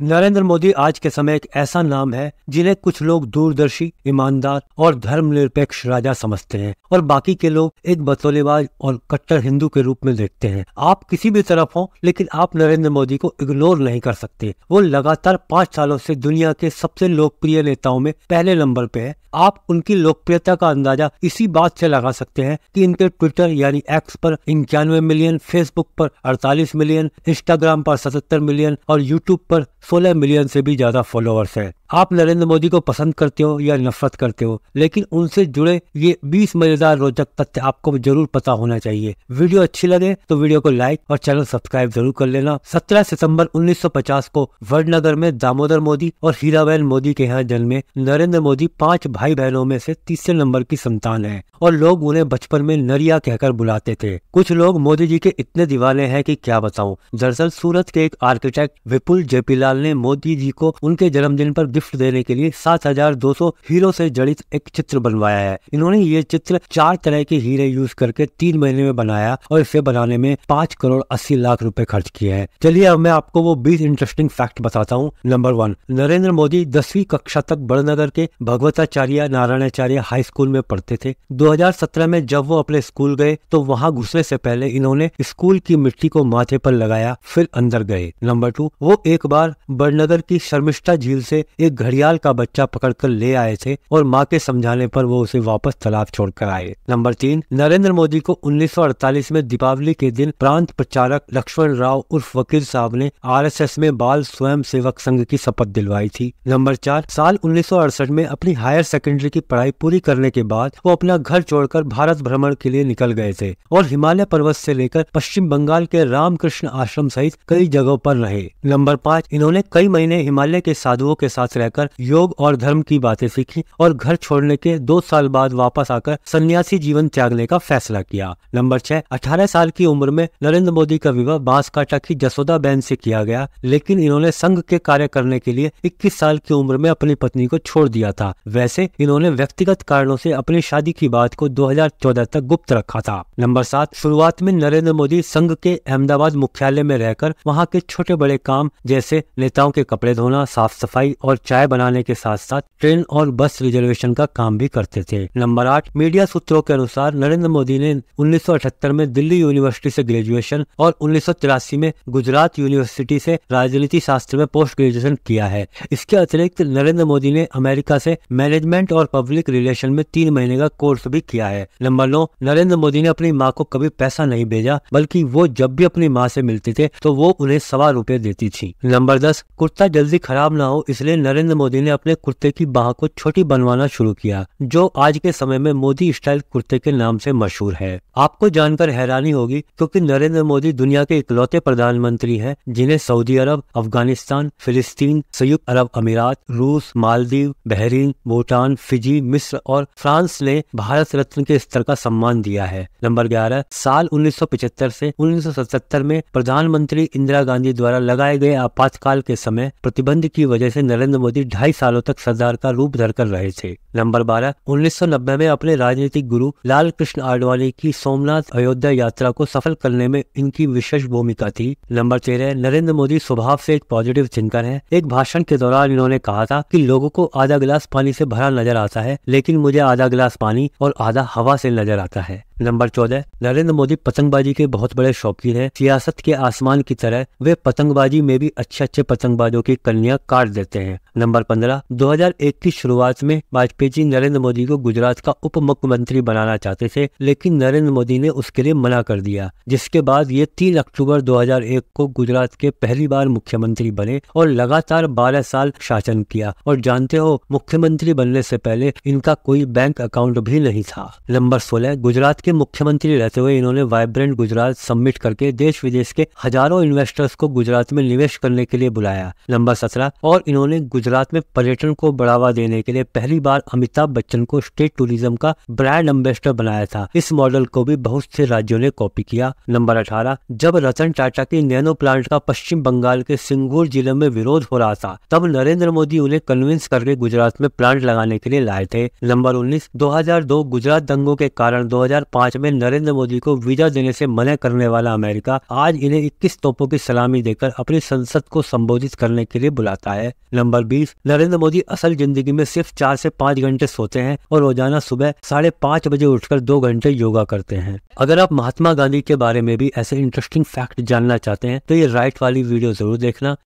नरेंद्र मोदी आज के समय एक ऐसा नाम है जिन्हें कुछ लोग दूरदर्शी ईमानदार और धर्मनिरपेक्ष राजा समझते हैं और बाकी के लोग एक बतौलेबाज और कट्टर हिंदू के रूप में देखते हैं आप किसी भी तरफ हो लेकिन आप नरेंद्र मोदी को इग्नोर नहीं कर सकते वो लगातार पाँच सालों से दुनिया के सबसे लोकप्रिय नेताओं में पहले नंबर पे है आप उनकी लोकप्रियता का अंदाजा इसी बात से लगा सकते हैं कि इनके ट्विटर यानी एक्स पर इक्यानवे मिलियन फेसबुक पर अड़तालीस मिलियन इंस्टाग्राम पर सतहत्तर मिलियन और यूट्यूब पर सोलह मिलियन से भी ज़्यादा फॉलोअर्स हैं आप नरेंद्र मोदी को पसंद करते हो या नफरत करते हो लेकिन उनसे जुड़े ये 20 मजेदार रोचक तथ्य आपको जरूर पता होना चाहिए वीडियो अच्छी लगे तो वीडियो को लाइक और चैनल सब्सक्राइब जरूर कर लेना 17 सितंबर 1950 को वडनगर में दामोदर मोदी और हीराबेन मोदी के यहाँ जन्मे नरेंद्र मोदी पांच भाई बहनों में से तीसरे नंबर की संतान है और लोग उन्हें बचपन में नरिया कहकर बुलाते थे कुछ लोग मोदी जी के इतने दीवाने हैं कि क्या बताऊं दरअसल सूरत के एक आर्किटेक्ट विपुल जेपीलाल ने मोदी जी को उनके जन्मदिन पर गिफ्ट देने के लिए 7,200 हीरो से जड़ित एक चित्र बनवाया है इन्होंने ये चित्र चार तरह के हीरे यूज करके तीन महीने में बनाया और इसे बनाने में पाँच करोड़ अस्सी लाख रूपए खर्च किए हैं चलिए अब मैं आपको वो बीस इंटरेस्टिंग फैक्ट बताता हूँ नंबर वन नरेंद्र मोदी दसवीं कक्षा तक बड़नगर के भगवताचार्य नारायणाचार्य हाई स्कूल में पढ़ते थे दो में जब वो अपने स्कूल गए तो वहाँ घुसने से पहले इन्होंने स्कूल की मिट्टी को माथे पर लगाया फिर अंदर गए नंबर टू वो एक बार बड़नगर की शर्मिष्ठा झील से एक एक घड़ियाल का बच्चा पकड़कर ले आए थे और माँ के समझाने पर वो उसे वापस तालाब छोड़कर आए नंबर तीन नरेंद्र मोदी को 1948 में दीपावली के दिन प्रांत प्रचारक लक्ष्मण राव उर्फ वकील साहब ने आर में बाल स्वयं सेवक संघ की शपथ दिलवाई थी नंबर चार साल उन्नीस में अपनी हायर सेकेंडरी की पढ़ाई पूरी करने के बाद वो अपना घर छोड़कर भारत भ्रमण के लिए निकल गए थे और हिमालय पर्वत से लेकर पश्चिम बंगाल के रामकृष्ण आश्रम सहित कई जगहों पर रहे नंबर पाँच इन्होंने कई महीने हिमालय के साधुओं के साथ रहकर योग और धर्म की बातें सीखी और घर छोड़ने के दो साल बाद वापस आकर सन्यासी जीवन त्यागने का फैसला किया नंबर छह अठारह साल की उम्र में नरेंद्र मोदी का विवाह बांसकाटा की जसोदा बहन से किया गया लेकिन इन्होंने संघ के कार्य करने के लिए इक्कीस साल की उम्र में अपनी पत्नी को छोड़ दिया था वैसे इन्होंने व्यक्तिगत कारणों से अपनी शादी की बात को 2014 तक गुप्त रखा था नंबर सात शुरुआत में नरेंद्र मोदी संघ के अहमदाबाद मुख्यालय में रहकर वहाँ के छोटे बड़े काम जैसे नेताओं के कपड़े धोना साफ सफाई और चाय बनाने के साथ साथ ट्रेन और बस रिजर्वेशन का काम भी करते थे नंबर आठ मीडिया सूत्रों के अनुसार नरेंद्र मोदी ने उन्नीस में दिल्ली यूनिवर्सिटी से ग्रेजुएशन और उन्नीस में गुजरात यूनिवर्सिटी से राजनीति शास्त्र में पोस्ट ग्रेजुएशन किया है इसके अतिरिक्त नरेंद्र मोदी ने अमेरिका से मैनेजमेंट और पब्लिक रिलेशन में तीन महीने का कोर्स भी किया है नंबर नौ नरेंद्र मोदी ने अपनी माँ को कभी पैसा नहीं भेजा बल्कि वो जब भी अपनी माँ से मिलते थे तो वो उन्हें सवा रुपए देती थी नंबर दस कुर्ता जल्दी खराब ना हो इसलिए नरेंद्र नरेंद्र मोदी ने अपने कुर्ते की बाह को छोटी बनवाना शुरू किया जो आज के समय में मोदी स्टाइल कुर्ते के नाम से मशहूर है आपको जानकर हैरानी होगी क्योंकि नरेंद्र मोदी दुनिया के इकलौते प्रधानमंत्री हैं जिन्हें सऊदी अरब अफगानिस्तान फिलिस्तीन संयुक्त अरब अमीरात रूस मालदीव बहरीन भूटान फिजी मिस्र और फ्रांस ने भारत रत्न के स्तर का सम्मान दिया है नंबर ग्यारह साल उन्नीस से 1977 में प्रधानमंत्री इंदिरा गांधी द्वारा लगाए गए आपातकाल के समय प्रतिबंध की वजह से नरेंद्र नरेंद्र मोदी ढाई सालों तक सरदार का रूप धर कर रहे थे नंबर बारह उन्नीस में अपने राजनीतिक गुरु लाल कृष्ण आडवाणी की सोमनाथ अयोध्या यात्रा को सफल करने में इनकी विशेष भूमिका थी नंबर तेरह नरेंद्र मोदी स्वभाव से एक पॉजिटिव थिंकर है एक भाषण के दौरान इन्होंने कहा था कि लोगों को आधा गिलास पानी से भरा नजर आता है लेकिन मुझे आधा गिलास पानी और आधा हवा से नजर आता है नंबर चौदह नरेंद्र मोदी पतंगबाजी के बहुत बड़े शौकीन हैं सियासत के आसमान की तरह वे पतंगबाजी में भी अच्छे अच्छे पतंगबाजों की कलियां काट देते हैं नंबर पंद्रह 2001 की शुरुआत में वाजपेयी जी नरेंद्र मोदी को गुजरात का उप मुख्यमंत्री बनाना चाहते थे लेकिन नरेंद्र मोदी ने उसके लिए मना कर दिया जिसके बाद ये तीन अक्टूबर एक को गुजरात के पहली बार मुख्यमंत्री बने और लगातार बारह साल शासन किया और जानते हो मुख्यमंत्री बनने से पहले इनका कोई बैंक अकाउंट भी नहीं था नंबर सोलह गुजरात के मुख्यमंत्री रहते हुए इन्होंने वाइब्रेंट गुजरात सबमिट करके देश विदेश के हजारों इन्वेस्टर्स को गुजरात में निवेश करने के लिए बुलाया नंबर सत्रह और इन्होंने गुजरात में पर्यटन को बढ़ावा देने के लिए पहली बार अमिताभ बच्चन को स्टेट टूरिज्म का ब्रांड एम्बेसडर बनाया था इस मॉडल को भी बहुत से राज्यों ने कॉपी किया नंबर अठारह जब रतन टाटा के नैनो प्लांट का पश्चिम बंगाल के सिंगूर जिले में विरोध हो रहा था तब नरेंद्र मोदी उन्हें कन्विंस करके गुजरात में प्लांट लगाने के लिए लाए थे नंबर उन्नीस दो गुजरात दंगों के कारण दो 2005 में नरेंद्र मोदी को वीजा देने से मना करने वाला अमेरिका आज इन्हें इक्कीस तोपों की सलामी देकर अपनी संसद को संबोधित करने के लिए बुलाता है नंबर बीस नरेंद्र मोदी असल जिंदगी में सिर्फ चार से पाँच घंटे सोते हैं और रोजाना सुबह साढ़े पाँच बजे उठकर दो घंटे योगा करते हैं अगर आप महात्मा गांधी के बारे में भी ऐसे इंटरेस्टिंग फैक्ट जानना चाहते हैं तो ये राइट वाली वीडियो जरूर देखना